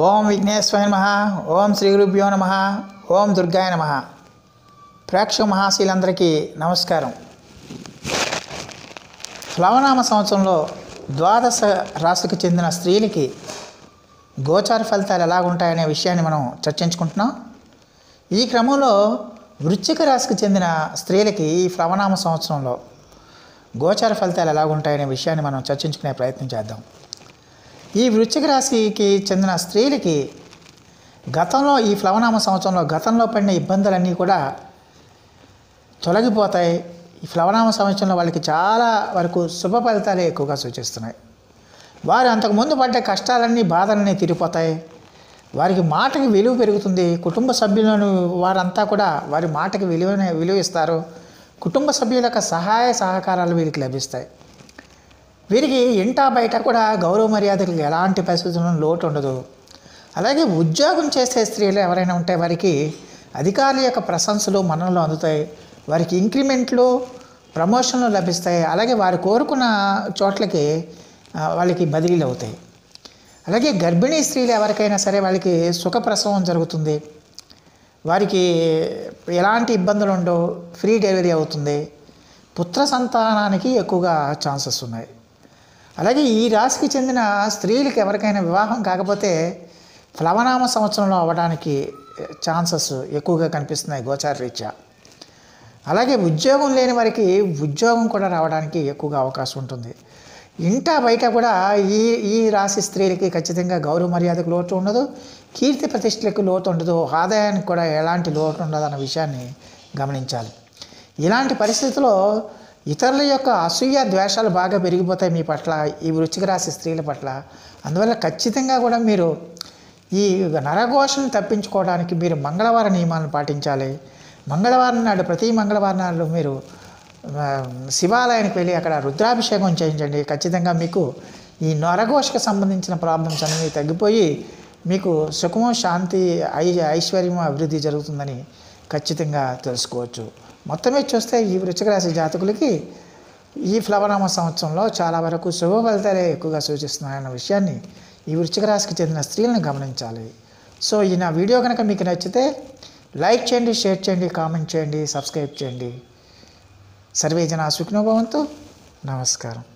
ఓం విఘ్నేశ్వర నమ ఓం శ్రీ గురుభ్యో నమ ఓం దుర్గాయ నమ ప్రేక్షక మహాశీలందరికీ నమస్కారం ప్లవనామ సంవత్సరంలో ద్వాదశ రాశికి చెందిన స్త్రీలకి గోచార ఫలితాలు ఎలాగుంటాయనే విషయాన్ని మనం చర్చించుకుంటున్నాం ఈ క్రమంలో వృచ్చిక రాశికి చెందిన స్త్రీలకి ఈ ప్లవనామ సంవత్సరంలో గోచార ఫలితాలు ఎలాగుంటాయనే విషయాన్ని మనం చర్చించుకునే ప్రయత్నం చేద్దాం ఈ వృశ్చిక రాశికి చెందిన స్త్రీలకి గతంలో ఈ ప్లవనామ సంవత్సరంలో గతంలో పడిన ఇబ్బందులన్నీ కూడా తొలగిపోతాయి ఈ ప్లవనామ సంవత్సరంలో వాళ్ళకి చాలా వరకు శుభ ఫలితాలే ఎక్కువగా సూచిస్తున్నాయి వారు అంతకుముందు పడ్డే కష్టాలన్నీ బాధలన్నీ తీరిపోతాయి వారికి మాటకి విలువ పెరుగుతుంది కుటుంబ సభ్యులను వారంతా కూడా వారి మాటకి విలువనే విలువ ఇస్తారు కుటుంబ సభ్యుల యొక్క సహాయ సహకారాలు వీరికి లభిస్తాయి వీరికి ఇంట బయట కూడా గౌరవ మర్యాదలకు ఎలాంటి పరిస్థితుల్లో లోటు ఉండదు అలాగే ఉద్యోగం చేసే స్త్రీలు ఎవరైనా ఉంటే వారికి అధికారుల యొక్క ప్రశంసలు మనలో అందుతాయి వారికి ఇంక్రిమెంట్లు ప్రమోషన్లు లభిస్తాయి అలాగే వారు కోరుకున్న చోట్లకి వాళ్ళకి బదిలీలు అవుతాయి అలాగే గర్భిణీ స్త్రీలు ఎవరికైనా సరే వాళ్ళకి సుఖప్రసవం జరుగుతుంది వారికి ఎలాంటి ఇబ్బందులు ఉండవు ఫ్రీ డెలివరీ అవుతుంది పుత్ర సంతానానికి ఎక్కువగా ఛాన్సెస్ ఉన్నాయి అలాగే ఈ రాశికి చెందిన స్త్రీలకు ఎవరికైనా వివాహం కాకపోతే ప్లవనామ సంవత్సరంలో అవ్వడానికి ఛాన్సెస్ ఎక్కువగా కనిపిస్తున్నాయి గోచార రీత్యా అలాగే ఉద్యోగం లేని వారికి ఉద్యోగం కూడా రావడానికి ఎక్కువగా అవకాశం ఉంటుంది ఇంట బయట కూడా ఈ ఈ రాశి స్త్రీలకి ఖచ్చితంగా గౌరవ మర్యాదకు లోటు ఉండదు కీర్తి ప్రతిష్టలకు లోటు ఉండదు ఆదాయానికి కూడా ఎలాంటి లోటు ఉండదు అన్న విషయాన్ని గమనించాలి ఇలాంటి పరిస్థితుల్లో ఇతరుల యొక్క అసూయ ద్వేషాలు బాగా పెరిగిపోతాయి మీ పట్ల ఈ వృచ్చిక రాసి స్త్రీల పట్ల అందువల్ల ఖచ్చితంగా కూడా మీరు ఈ నరఘోషను తప్పించుకోవడానికి మీరు మంగళవార నియమాలను పాటించాలి మంగళవారం నాడు ప్రతి మంగళవారం నాడు మీరు శివాలయానికి వెళ్ళి అక్కడ రుద్రాభిషేకం చేయించండి ఖచ్చితంగా మీకు ఈ నరఘోషకు సంబంధించిన ప్రాబ్లమ్స్ అనేవి తగ్గిపోయి మీకు సుఖము శాంతి ఐ ఐశ్వర్యం అభివృద్ధి జరుగుతుందని ఖచ్చితంగా తెలుసుకోవచ్చు మొత్తం మీద చూస్తే ఈ వృచ్చిక రాశి జాతకులకి ఈ ఫ్లవనామ సంవత్సరంలో చాలా వరకు శుభ ఫలితాలే ఎక్కువగా సూచిస్తున్నాయన్న విషయాన్ని ఈ వృచ్చిక రాశికి చెందిన స్త్రీలను గమనించాలి సో ఈ నా వీడియో కనుక మీకు నచ్చితే లైక్ చేయండి షేర్ చేయండి కామెంట్ చేయండి సబ్స్క్రైబ్ చేయండి సర్వే జన సుఖినోభవంతో నమస్కారం